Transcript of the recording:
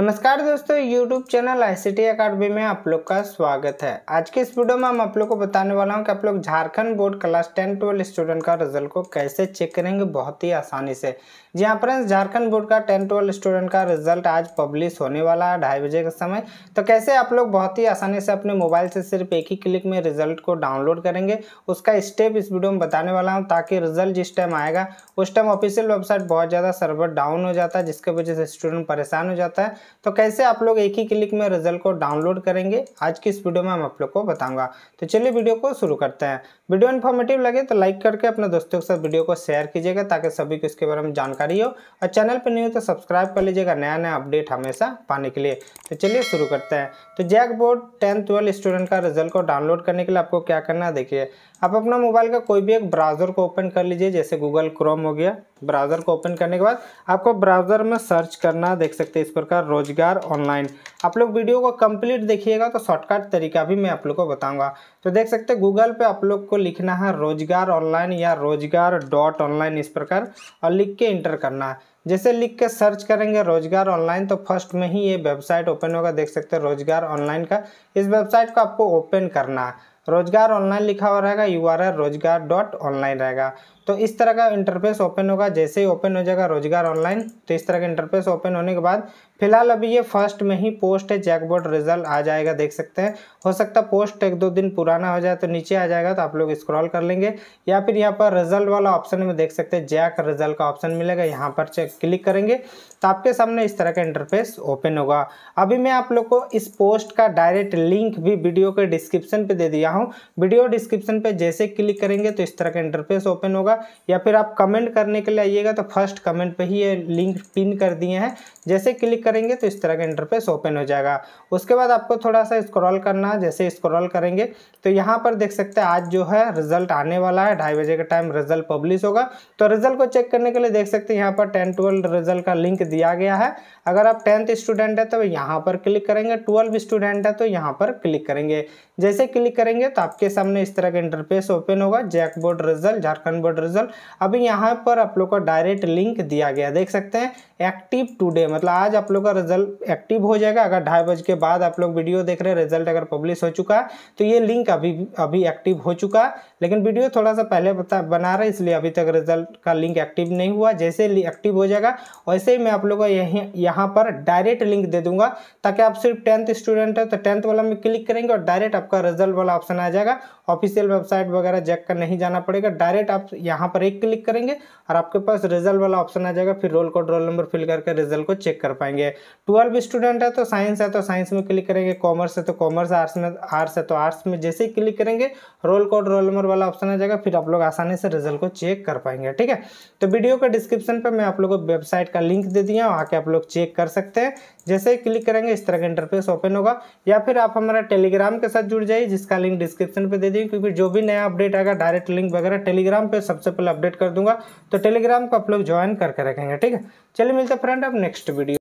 नमस्कार दोस्तों YouTube channel I C academy में आप लोग का स्वागत है आज के इस वीडियो में हम आप लोग को बताने वाला हूं कि आप लोग Jharkhand board class ten twelve student का रिजल्ट को कैसे चेक करेंगे बहुत ही आसानी से जी हाँ फ्रेंड्स झारखंड बोर्ड का टेन ट्वेल्व स्टूडेंट का रिजल्ट आज पब्लिश होने वाला है ढाई बजे के समय तो कैसे आप लोग बहुत ही आसानी से अपने मोबाइल से सिर्फ एक ही क्लिक में रिजल्ट को डाउनलोड करेंगे उसका स्टेप इस वीडियो में बताने वाला हूँ ताकि रिजल्ट जिस टाइम आएगा उस टाइम ऑफिशियल वेबसाइट बहुत ज़्यादा सर्वर डाउन हो जाता है जिसकी वजह से स्टूडेंट परेशान हो जाता है तो कैसे आप लोग एक ही क्लिक में रिजल्ट को डाउनलोड करेंगे आज की इस वीडियो में हम आप लोग को बताऊंगा तो चलिए वीडियो को शुरू करते हैं वीडियो इन्फॉर्मेटिव लगे तो लाइक करके अपने दोस्तों के साथ वीडियो को शेयर कीजिएगा ताकि सभी को इसके बारे में जानकारी हो और चैनल पर नहीं हो तो सब्सक्राइब कर लीजिएगा नया नया अपडेट हमेशा पाने के लिए तो चलिए शुरू करते हैं तो JAC board tenth twelfth student का रिजल्ट को डाउनलोड करने के लिए आपको क्या करना है देखिए आप अपना मोबाइल का कोई भी एक ब्राउज़र को ओपन कर लीजिए जैसे गूगल क्रोम हो गया ब्राउज़र को ओपन करने के बाद आपको ब्राउज़र में सर्च करना देख सकते हैं इस प्रकार रोजगार ऑनलाइन आप लोग वीडियो को कंप्लीट देखिएगा तो शॉर्टकट तरीका भी मैं आप लोग को बताऊंगा तो देख सकते हैं गूगल पे आप लोग को लिखना है रोजगार ऑनलाइन या रोजगार डॉट ऑनलाइन इस प्रकार और लिख के इंटर करना है जैसे लिख के सर्च करेंगे रोजगार ऑनलाइन तो फर्स्ट में ही ये वेबसाइट ओपन होगा देख सकते हैं रोजगार ऑनलाइन का इस वेबसाइट को आपको ओपन करना है रोजगार ऑनलाइन लिखा हुआ रहेगा U R Rojgar dot online रहेगा तो इस तरह का इंटरफेस ओपन होगा जैसे ही ओपन हो जाएगा रोजगार ऑनलाइन तो इस तरह का इंटरफेस ओपन होने के बाद फिलहाल अभी ये फर्स्ट में ही पोस्ट है जैकबोर्ड रिजल्ट आ जाएगा देख सकते हैं हो सकता है पोस्ट एक दो दिन पुराना हो जाए तो नीचे आ जाएगा तो आप लोग स्क्रॉल कर लेंगे या फिर यहाँ पर रिजल्ट वाला ऑप्शन में देख सकते हैं जैक रिजल्ट का ऑप्शन मिलेगा यहाँ पर चेक क्लिक करेंगे तो आपके सामने इस तरह का इंटरफेस ओपन होगा अभी मैं आप लोग को इस पोस्ट का डायरेक्ट लिंक भी वीडियो के डिस्क्रिप्शन पर दे दिया हूँ वीडियो डिस्क्रिप्शन पर जैसे क्लिक करेंगे तो इस तरह का इंटरफेस ओपन होगा या फिर आप कमेंट करने के लिए आइएगा तो फर्स्ट कमेंट पे ही ये लिंक पिन कर दिए हैं जैसे क्लिक करेंगे तो इस तरह का इंटरफेस ओपन हो जाएगा उसके बाद आपको थोड़ा सा स्क्रॉल करना है जैसे स्क्रॉल करेंगे तो यहाँ पर देख सकते हैं आज जो है रिजल्ट आने वाला है ढाई बजे के टाइम रिजल्ट पब्लिश होगा तो रिजल्ट को चेक करने के लिए देख सकते हैं यहाँ पर टेन ट्वेल्व रिजल्ट का लिंक दिया गया है अगर आप टेंथ स्टूडेंट है तो यहाँ पर क्लिक करेंगे ट्वेल्व स्टूडेंट है तो यहाँ पर क्लिक करेंगे जैसे क्लिक करेंगे तो आपके सामने इस तरह का इंटरफेस ओपन होगा JAC board result Jharkhand board result अभी यहाँ पर आप लोग का डायरेक्ट लिंक दिया गया देख सकते हैं एक्टिव टुडे मतलब आज आप लोग का रिजल्ट एक्टिव हो जाएगा अगर ढाई बज के बाद आप लोग वीडियो देख रहे हैं रिजल्ट अगर पब्लिश हो चुका है तो ये लिंक अभी अभी एक्टिव हो चुका है लेकिन वीडियो थोड़ा सा पहले बता बना रहे इसलिए अभी तक रिजल्ट का लिंक एक्टिव नहीं हुआ जैसे एक्टिव हो जाएगा वैसे ही मैं आप लोग को यहीं यहाँ पर डायरेक्ट लिंक दे दूंगा ताकि आप सिर्फ टेंथ स्टूडेंट है तो टेंथ वाला में क्लिक करेंगे और डायरेक्ट आपका रिजल्ट वाला ऑप्शन आ जाएगा ऑफिशियल वेबसाइट वगैरह चेक कर नहीं जाना पड़ेगा डायरेक्ट आप यहाँ पर एक क्लिक करेंगे और आपके पास रिजल्ट वाला ऑप्शन आ जाएगा फिर roll code roll number fill करके रिजल्ट को चेक कर पाएंगे ट्वेल्व स्टूडेंट है तो साइंस है तो साइंस में क्लिक करेंगे कॉमर्स है तो कॉमर्स आर्ट्स में आर्ट्स है तो आर्ट्स में जैसे ही क्लिक करेंगे रोल कोड रोल नंबर वाला ऑप्शन आ जाएगा फिर आप लोग आसानी से रिजल्ट को चेक कर पाएंगे ठीक है तो वीडियो का डिस्क्रिप्शन पर मैं आप लोग को वेबसाइट का लिंक दे दिया वहाँ के आप लोग चेक कर सकते हैं जैसे ही क्लिक करेंगे इस तरह का इंटरफेस ओपन होगा या फिर आप हमारा टेलीग्राम के साथ जुड़ जाइए जिसका लिंक डिस्क्रिप्शन पर दे दिए क्योंकि जो भी नया अपडेट आएगा डायरेक्ट लिंक वगैरह टेलीग्राम पर सब सबसे पहले अपडेट कर दूंगा तो टेलीग्राम को आप लोग ज्वाइन करके रखेंगे ठीक है चलिए मिलते फ्रेंड अब नेक्स्ट वीडियो